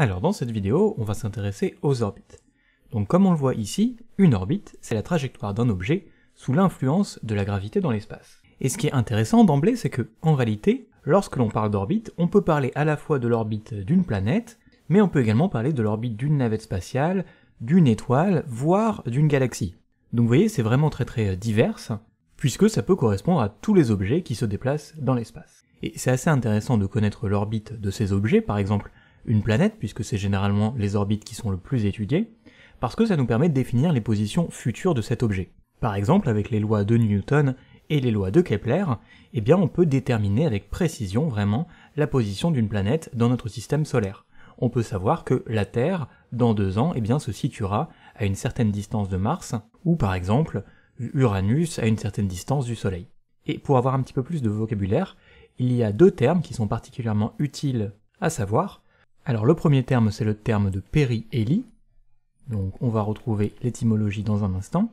Alors dans cette vidéo, on va s'intéresser aux orbites. Donc comme on le voit ici, une orbite, c'est la trajectoire d'un objet sous l'influence de la gravité dans l'espace. Et ce qui est intéressant d'emblée, c'est que, en réalité, lorsque l'on parle d'orbite, on peut parler à la fois de l'orbite d'une planète, mais on peut également parler de l'orbite d'une navette spatiale, d'une étoile, voire d'une galaxie. Donc vous voyez, c'est vraiment très très euh, diverse, puisque ça peut correspondre à tous les objets qui se déplacent dans l'espace. Et c'est assez intéressant de connaître l'orbite de ces objets, par exemple une planète, puisque c'est généralement les orbites qui sont le plus étudiées, parce que ça nous permet de définir les positions futures de cet objet. Par exemple, avec les lois de Newton et les lois de Kepler, eh bien on peut déterminer avec précision vraiment la position d'une planète dans notre système solaire. On peut savoir que la Terre, dans deux ans, eh bien, se situera à une certaine distance de Mars, ou par exemple Uranus à une certaine distance du Soleil. Et pour avoir un petit peu plus de vocabulaire, il y a deux termes qui sont particulièrement utiles à savoir, alors le premier terme, c'est le terme de périhélie. Donc on va retrouver l'étymologie dans un instant.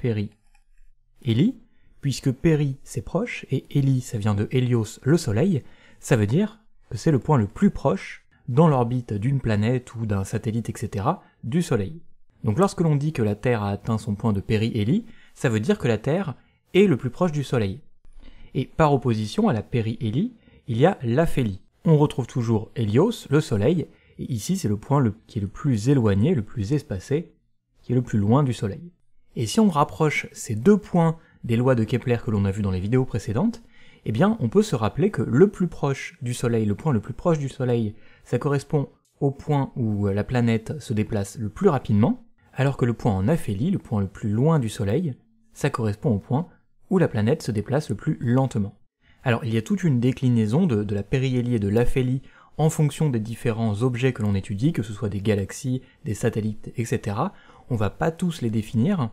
Périhélie, puisque péri c'est proche et hélie ça vient de Hélios le soleil, ça veut dire que c'est le point le plus proche dans l'orbite d'une planète ou d'un satellite, etc., du Soleil. Donc lorsque l'on dit que la Terre a atteint son point de périhélie, ça veut dire que la Terre est le plus proche du Soleil. Et par opposition à la périhélie, il y a l'aphélie on retrouve toujours Helios, le Soleil, et ici c'est le point qui est le plus éloigné, le plus espacé, qui est le plus loin du Soleil. Et si on rapproche ces deux points des lois de Kepler que l'on a vu dans les vidéos précédentes, eh bien on peut se rappeler que le plus proche du Soleil, le point le plus proche du Soleil, ça correspond au point où la planète se déplace le plus rapidement, alors que le point en aphélie, le point le plus loin du Soleil, ça correspond au point où la planète se déplace le plus lentement. Alors il y a toute une déclinaison de, la périhélie et de l'aphélie en fonction des différents objets que l'on étudie, que ce soit des galaxies, des satellites, etc. On va pas tous les définir,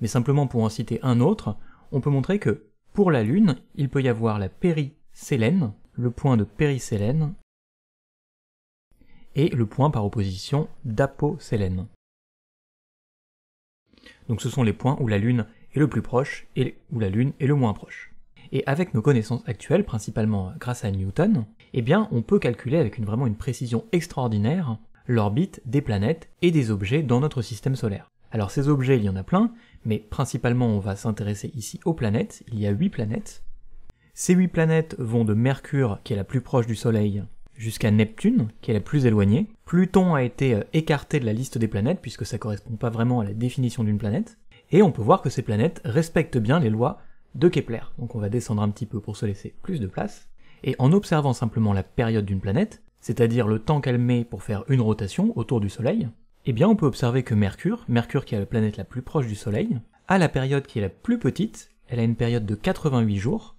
mais simplement pour en citer un autre, on peut montrer que pour la Lune, il peut y avoir la péricélène, le point de péricélène, et le point par opposition d'apocélène. Donc ce sont les points où la Lune est le plus proche et où la Lune est le moins proche. Et avec nos connaissances actuelles, principalement grâce à Newton, eh bien, on peut calculer avec une, vraiment une précision extraordinaire l'orbite des planètes et des objets dans notre système solaire. Alors ces objets, il y en a plein, mais principalement on va s'intéresser ici aux planètes, il y a 8 planètes. Ces 8 planètes vont de Mercure, qui est la plus proche du Soleil, jusqu'à Neptune, qui est la plus éloignée. Pluton a été euh, écarté de la liste des planètes, puisque ça correspond pas vraiment à la définition d'une planète. Et on peut voir que ces planètes respectent bien les lois de Kepler. Donc on va descendre un petit peu pour se laisser plus de place. Et en observant simplement la période d'une planète, c'est-à-dire le temps qu'elle met pour faire une rotation autour du Soleil, eh bien on peut observer que Mercure, Mercure qui est la planète la plus proche du Soleil, a la période qui est la plus petite, elle a une période de 88 jours,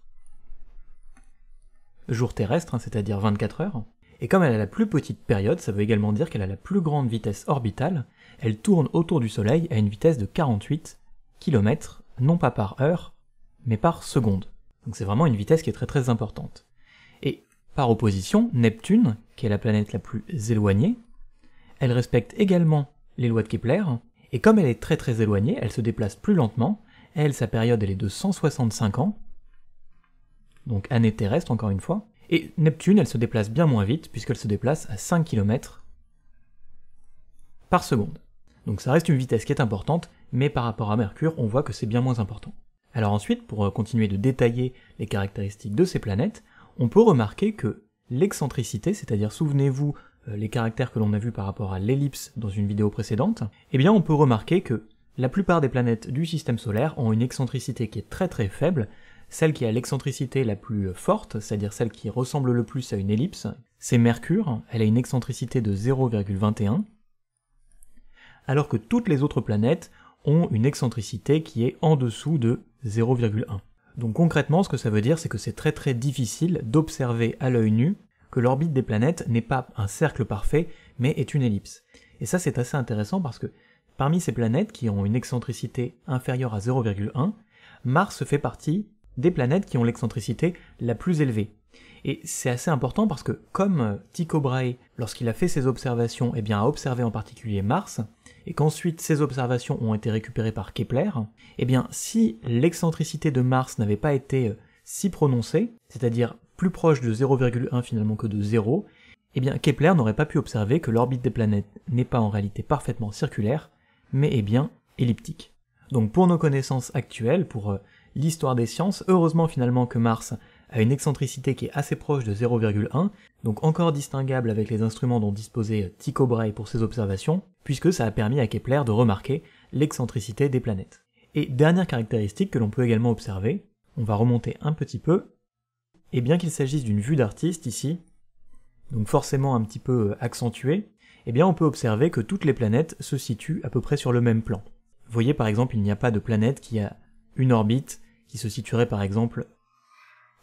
jour terrestre, hein, c'est-à-dire 24 heures, et comme elle a la plus petite période, ça veut également dire qu'elle a la plus grande vitesse orbitale, elle tourne autour du Soleil à une vitesse de 48 km, non pas par heure, mais par seconde. Donc c'est vraiment une vitesse qui est très très importante. Et par opposition, Neptune, qui est la planète la plus éloignée, elle respecte également les lois de Kepler, et comme elle est très très éloignée, elle se déplace plus lentement, elle, sa période, elle est de 165 ans, donc année terrestre encore une fois, et Neptune, elle se déplace bien moins vite, puisqu'elle se déplace à 5 km par seconde. Donc ça reste une vitesse qui est importante, mais par rapport à Mercure, on voit que c'est bien moins important. Alors ensuite, pour euh, continuer de détailler les caractéristiques de ces planètes, on peut remarquer que l'excentricité, c'est-à-dire souvenez-vous euh, les caractères que l'on a vus par rapport à l'ellipse dans une vidéo précédente, eh bien on peut remarquer que la plupart des planètes du système solaire ont une excentricité qui est très très faible, celle qui a l'excentricité la plus euh, forte, c'est-à-dire celle qui ressemble le plus à une ellipse, c'est Mercure, elle a une excentricité de 0,21, alors que toutes les autres planètes ont une excentricité qui est en dessous de 0,1. Donc concrètement, ce que ça veut dire, c'est que c'est très très difficile d'observer à l'œil nu que l'orbite des planètes n'est pas un cercle parfait, mais est une ellipse. Et ça c'est assez intéressant parce que parmi ces planètes qui ont une excentricité inférieure à 0,1, Mars fait partie des planètes qui ont l'excentricité la plus élevée. Et c'est assez important parce que comme Tycho Brahe, lorsqu'il a fait ses observations, eh bien, a observé en particulier Mars, et qu'ensuite ces observations ont été récupérées par Kepler, eh bien si l'excentricité de Mars n'avait pas été euh, si prononcée, c'est-à-dire plus proche de 0,1 finalement que de 0, eh bien Kepler n'aurait pas pu observer que l'orbite des planètes n'est pas en réalité parfaitement circulaire, mais est bien elliptique. Donc pour nos connaissances actuelles, pour euh, l'histoire des sciences, heureusement finalement que Mars à une excentricité qui est assez proche de 0,1, donc encore distinguable avec les instruments dont disposait Tycho Brahe pour ses observations, puisque ça a permis à Kepler de remarquer l'excentricité des planètes. Et dernière caractéristique que l'on peut également observer, on va remonter un petit peu, et bien qu'il s'agisse d'une vue d'artiste ici, donc forcément un petit peu euh, accentuée, et eh bien on peut observer que toutes les planètes se situent à peu près sur le même plan. Vous voyez par exemple, il n'y a pas de planète qui a une orbite qui se situerait par exemple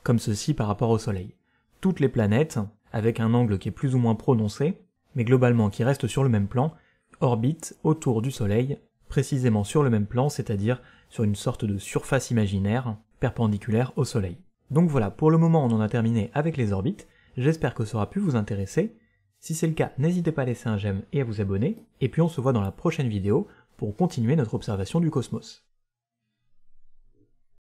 comme ceci par rapport au Soleil. Toutes les planètes, avec un angle qui est plus ou moins prononcé, mais globalement qui reste sur le même plan, orbitent autour du Soleil, précisément sur le même plan, c'est-à-dire sur une sorte de surface imaginaire perpendiculaire au Soleil. Donc voilà, pour le moment on en a terminé avec les orbites, j'espère que ça aura pu vous intéresser. Si c'est le cas, n'hésitez pas à laisser un j'aime et à vous abonner, et puis on se voit dans la prochaine vidéo pour continuer notre observation du cosmos.